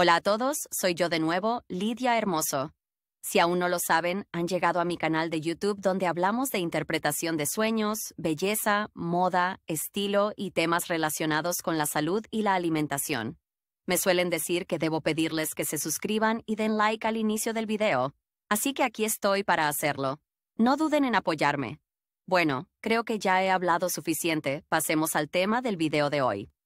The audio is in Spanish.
Hola a todos, soy yo de nuevo, Lidia Hermoso. Si aún no lo saben, han llegado a mi canal de YouTube donde hablamos de interpretación de sueños, belleza, moda, estilo y temas relacionados con la salud y la alimentación. Me suelen decir que debo pedirles que se suscriban y den like al inicio del video, así que aquí estoy para hacerlo. No duden en apoyarme. Bueno, creo que ya he hablado suficiente, pasemos al tema del video de hoy.